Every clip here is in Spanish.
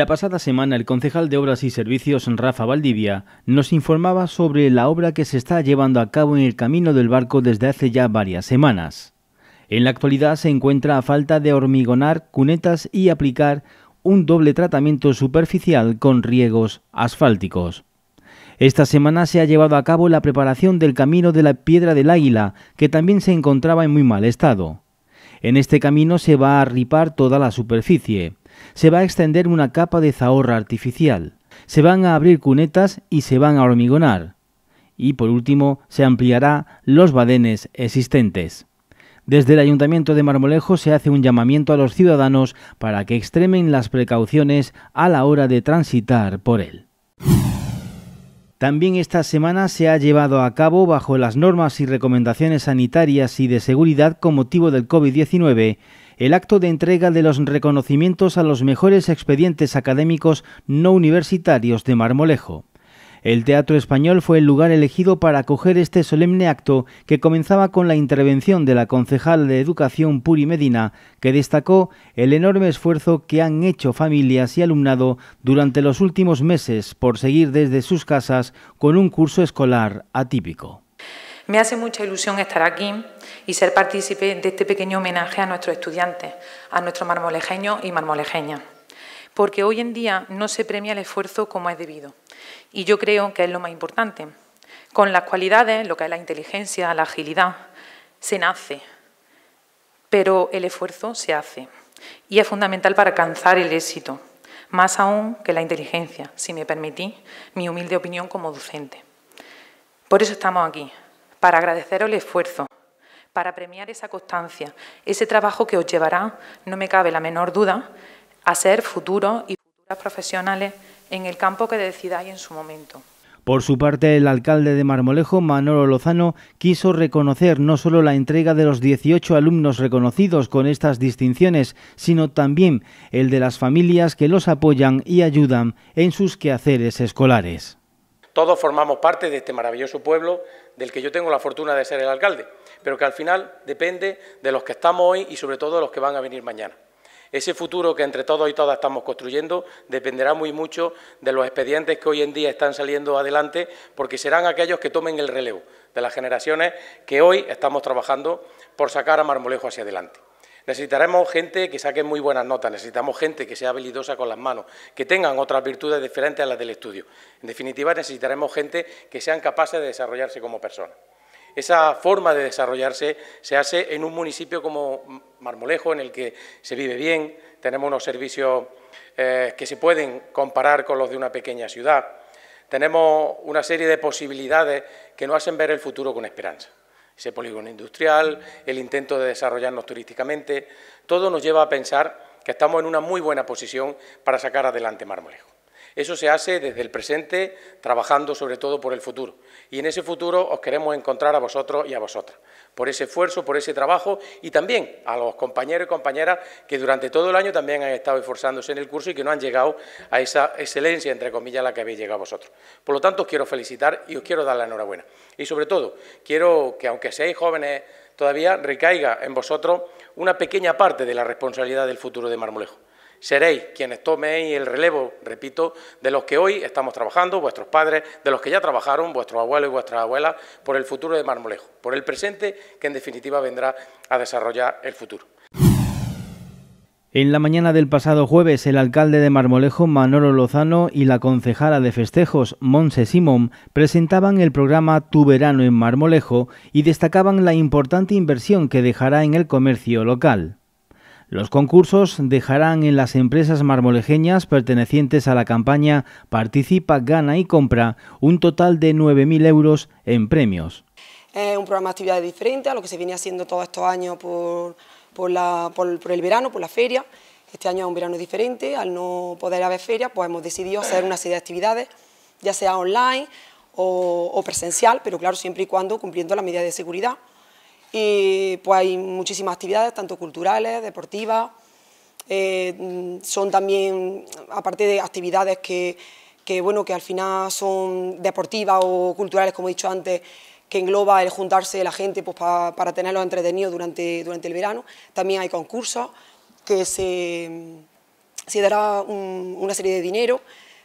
La pasada semana el concejal de Obras y Servicios Rafa Valdivia nos informaba sobre la obra que se está llevando a cabo en el camino del barco desde hace ya varias semanas. En la actualidad se encuentra a falta de hormigonar cunetas y aplicar un doble tratamiento superficial con riegos asfálticos. Esta semana se ha llevado a cabo la preparación del camino de la Piedra del Águila, que también se encontraba en muy mal estado. En este camino se va a ripar toda la superficie. Se va a extender una capa de zahorra artificial. Se van a abrir cunetas y se van a hormigonar. Y por último, se ampliará los badenes existentes. Desde el Ayuntamiento de Marmolejo se hace un llamamiento a los ciudadanos para que extremen las precauciones a la hora de transitar por él. También esta semana se ha llevado a cabo, bajo las normas y recomendaciones sanitarias y de seguridad con motivo del COVID-19, el acto de entrega de los reconocimientos a los mejores expedientes académicos no universitarios de Marmolejo. El Teatro Español fue el lugar elegido para acoger este solemne acto que comenzaba con la intervención de la concejal de Educación Puri Medina, que destacó el enorme esfuerzo que han hecho familias y alumnado durante los últimos meses por seguir desde sus casas con un curso escolar atípico. Me hace mucha ilusión estar aquí y ser partícipe de este pequeño homenaje a nuestros estudiantes, a nuestros marmolejeños y marmolejeñas, porque hoy en día no se premia el esfuerzo como es debido, y yo creo que es lo más importante. Con las cualidades, lo que es la inteligencia, la agilidad, se nace, pero el esfuerzo se hace, y es fundamental para alcanzar el éxito, más aún que la inteligencia, si me permitís mi humilde opinión como docente. Por eso estamos aquí, para agradeceros el esfuerzo, para premiar esa constancia, ese trabajo que os llevará, no me cabe la menor duda, a ser futuros y futuras profesionales en el campo que decidáis en su momento. Por su parte, el alcalde de Marmolejo, Manolo Lozano, quiso reconocer no solo la entrega de los 18 alumnos reconocidos con estas distinciones, sino también el de las familias que los apoyan y ayudan en sus quehaceres escolares. Todos formamos parte de este maravilloso pueblo del que yo tengo la fortuna de ser el alcalde, pero que al final depende de los que estamos hoy y sobre todo de los que van a venir mañana. Ese futuro que entre todos y todas estamos construyendo dependerá muy mucho de los expedientes que hoy en día están saliendo adelante, porque serán aquellos que tomen el relevo de las generaciones que hoy estamos trabajando por sacar a Marmolejo hacia adelante. Necesitaremos gente que saque muy buenas notas, necesitamos gente que sea habilidosa con las manos, que tengan otras virtudes diferentes a las del estudio. En definitiva, necesitaremos gente que sean capaces de desarrollarse como persona. Esa forma de desarrollarse se hace en un municipio como Marmolejo, en el que se vive bien, tenemos unos servicios eh, que se pueden comparar con los de una pequeña ciudad, tenemos una serie de posibilidades que nos hacen ver el futuro con esperanza ese polígono industrial, el intento de desarrollarnos turísticamente, todo nos lleva a pensar que estamos en una muy buena posición para sacar adelante Marmolejo. Eso se hace desde el presente, trabajando sobre todo por el futuro. Y en ese futuro os queremos encontrar a vosotros y a vosotras, por ese esfuerzo, por ese trabajo y también a los compañeros y compañeras que durante todo el año también han estado esforzándose en el curso y que no han llegado a esa excelencia, entre comillas, a la que habéis llegado vosotros. Por lo tanto, os quiero felicitar y os quiero dar la enhorabuena. Y sobre todo, quiero que aunque seáis jóvenes todavía, recaiga en vosotros una pequeña parte de la responsabilidad del futuro de Marmolejo seréis quienes toméis el relevo, repito, de los que hoy estamos trabajando, vuestros padres, de los que ya trabajaron, vuestros abuelos y vuestras abuelas, por el futuro de Marmolejo, por el presente que en definitiva vendrá a desarrollar el futuro. En la mañana del pasado jueves, el alcalde de Marmolejo, Manolo Lozano, y la concejala de festejos, Monse Simón, presentaban el programa Tu Verano en Marmolejo y destacaban la importante inversión que dejará en el comercio local. Los concursos dejarán en las empresas marmolejeñas pertenecientes a la campaña Participa, Gana y Compra un total de 9.000 euros en premios. Es un programa de actividades diferente a lo que se viene haciendo todos estos años por, el verano, por la feria. Este año es un verano diferente, al no poder haber feria, pues hemos decidido hacer una serie de actividades, ya sea online o, o presencial, pero claro, siempre y cuando cumpliendo las medidas de seguridad. Y pues hay muchísimas actividades, tanto culturales, deportivas. Eh, son también, aparte de actividades que, que, bueno, que al final son deportivas o culturales, como he dicho antes, que engloba el juntarse la gente pues, para tenerlos entretenidos durante, durante el verano. También hay concursos que se, dará una serie de dinero,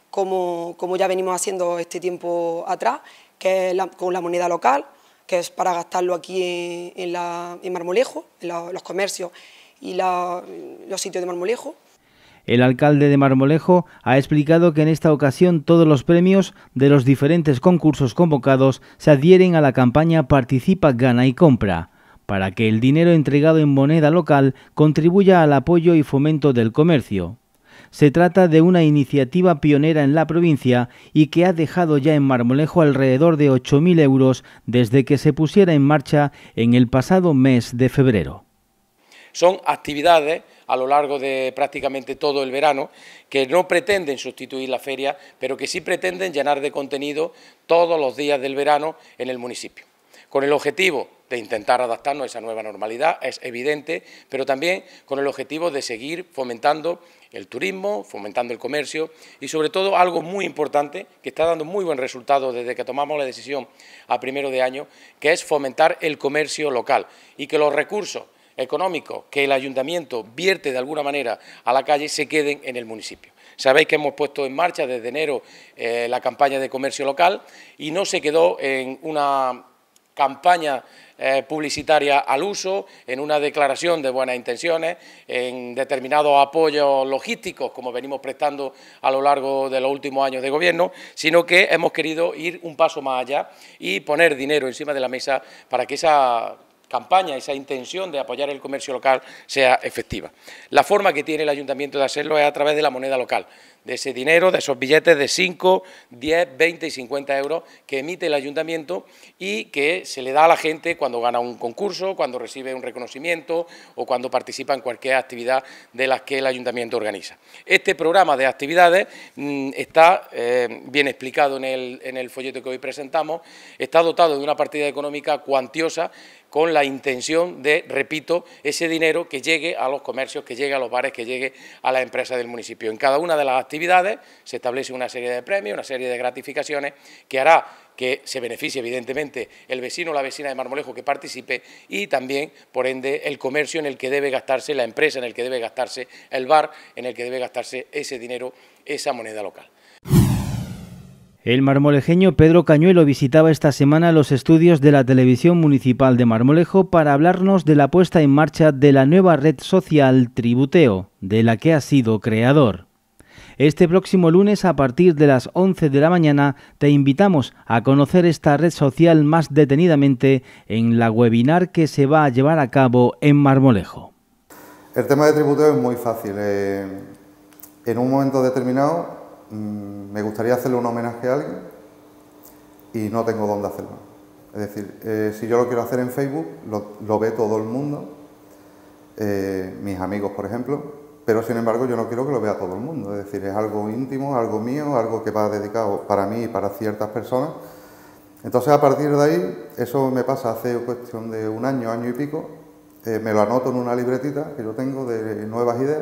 como, ya venimos haciendo este tiempo atrás, que es con la moneda local que es para gastarlo aquí en, Marmolejo, en los comercios y los sitios de Marmolejo. El alcalde de Marmolejo ha explicado que en esta ocasión todos los premios de los diferentes concursos convocados se adhieren a la campaña Participa, Gana y Compra, para que el dinero entregado en moneda local contribuya al apoyo y fomento del comercio. Se trata de una iniciativa pionera en la provincia y que ha dejado ya en Marmolejo alrededor de 8.000 euros desde que se pusiera en marcha en el pasado mes de febrero. Son actividades a lo largo de prácticamente todo el verano, que no pretenden sustituir la feria, pero que sí pretenden llenar de contenido todos los días del verano en el municipio con el objetivo de intentar adaptarnos a esa nueva normalidad, es evidente, pero también con el objetivo de seguir fomentando el turismo, fomentando el comercio y sobre todo algo muy importante que está dando muy buen resultado desde que tomamos la decisión a primero de año, que es fomentar el comercio local y que los recursos económicos que el ayuntamiento vierte de alguna manera a la calle se queden en el municipio. Sabéis que hemos puesto en marcha desde enero eh, la campaña de comercio local y no se quedó en una campaña eh, publicitaria al uso, en una declaración de buenas intenciones, en determinados apoyos logísticos, como venimos prestando a lo largo de los últimos años de gobierno, sino que hemos querido ir un paso más allá y poner dinero encima de la mesa para que esa campaña, esa intención de apoyar el comercio local sea efectiva. La forma que tiene el ayuntamiento de hacerlo es a través de la moneda local, de ese dinero, de esos billetes de 5, 10, 20 y 50 euros que emite el ayuntamiento y que se le da a la gente cuando gana un concurso, cuando recibe un reconocimiento o cuando participa en cualquier actividad de las que el ayuntamiento organiza. Este programa de actividades mm, está eh, bien explicado en el folleto que hoy presentamos, está dotado de una partida económica cuantiosa con la intención de, repito, ese dinero que llegue a los comercios, que llegue a los bares, que llegue a las empresas del municipio. En cada una de las actividades se establece una serie de premios, una serie de gratificaciones que hará que se beneficie evidentemente el vecino o la vecina de Marmolejo que participe y también, por ende, el comercio en el que debe gastarse la empresa, en el que debe gastarse el bar, en el que debe gastarse ese dinero, esa moneda local. El marmolejeño Pedro Cañuelo visitaba esta semana los estudios de la Televisión Municipal de Marmolejo para hablarnos de la puesta en marcha de la nueva red social Tributeo, de la que ha sido creador. Este próximo lunes a partir de las 11 de la mañana te invitamos a conocer esta red social más detenidamente en la webinar que se va a llevar a cabo en Marmolejo. El tema de Tributeo es muy fácil. Eh, en un momento determinado Mm, me gustaría hacerle un homenaje a alguien y no tengo dónde hacerlo. Es decir, eh, si yo lo quiero hacer en Facebook, lo, ve todo el mundo, eh, mis amigos, por ejemplo, pero sin embargo yo no quiero que lo vea todo el mundo. Es decir, es algo íntimo, algo mío, algo que va dedicado para mí y para ciertas personas. Entonces a partir de ahí, eso me pasa hace cuestión de un año, año y pico, eh, me lo anoto en una libretita que yo tengo de nuevas ideas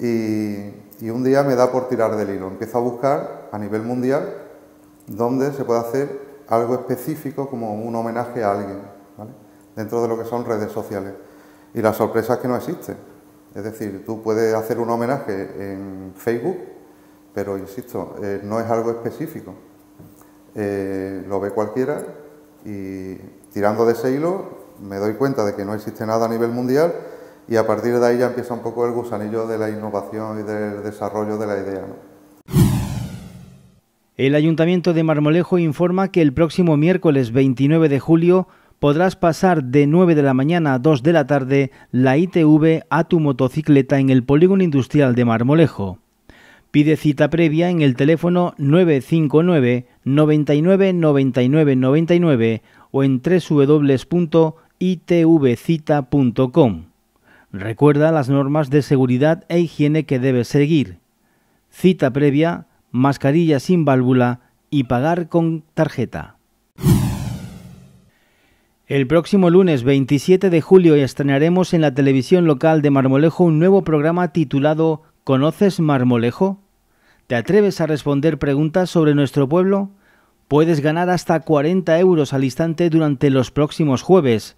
y, un día me da por tirar del hilo. Empiezo a buscar a nivel mundial donde se puede hacer algo específico como un homenaje a alguien, dentro de lo que son redes sociales. Y la sorpresa es que no existe. Es decir, tú puedes hacer un homenaje en Facebook, pero insisto, eh, no es algo específico. Eh, lo ve cualquiera y tirando de ese hilo me doy cuenta de que no existe nada a nivel mundial y a partir de ahí ya empieza un poco el gusanillo de la innovación y del desarrollo de la idea. El Ayuntamiento de Marmolejo informa que el próximo miércoles 29 de julio podrás pasar de 9 de la mañana a 2 de la tarde la ITV a tu motocicleta en el polígono industrial de Marmolejo. Pide cita previa en el teléfono 959 99 99 o en www.itvcita.com. Recuerda las normas de seguridad e higiene que debes seguir. Cita previa, mascarilla sin válvula y pagar con tarjeta. El próximo lunes 27 de julio estrenaremos en la televisión local de Marmolejo un nuevo programa titulado ¿Conoces Marmolejo? ¿Te atreves a responder preguntas sobre nuestro pueblo? Puedes ganar hasta 40 euros al instante durante los próximos jueves.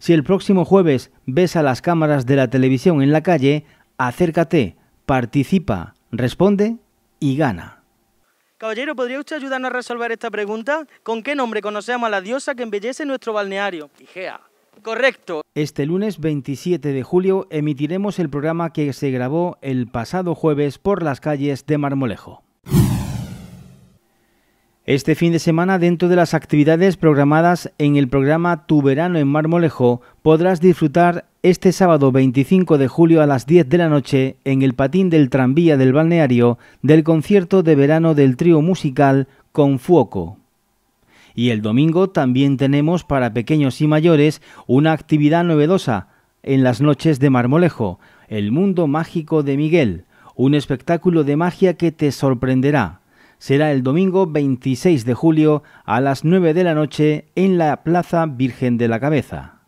Si el próximo jueves ves a las cámaras de la televisión en la calle, acércate, participa, responde y gana. Caballero, ¿podría usted ayudarnos a resolver esta pregunta? ¿Con qué nombre conocemos a la diosa que embellece nuestro balneario? Igea. Correcto. Este lunes 27 de julio emitiremos el programa que se grabó el pasado jueves por las calles de Marmolejo este fin de semana, dentro de las actividades programadas en el programa Tu Verano en Marmolejo, podrás disfrutar este sábado 25 de julio a las 10 de la noche en el patín del tranvía del balneario del concierto de verano del trío musical Con Fuoco. Y el domingo también tenemos para pequeños y mayores una actividad novedosa en las noches de Marmolejo, el mundo mágico de Miguel, un espectáculo de magia que te sorprenderá será el domingo 26 de julio a las 9 de la noche en la Plaza Virgen de la Cabeza.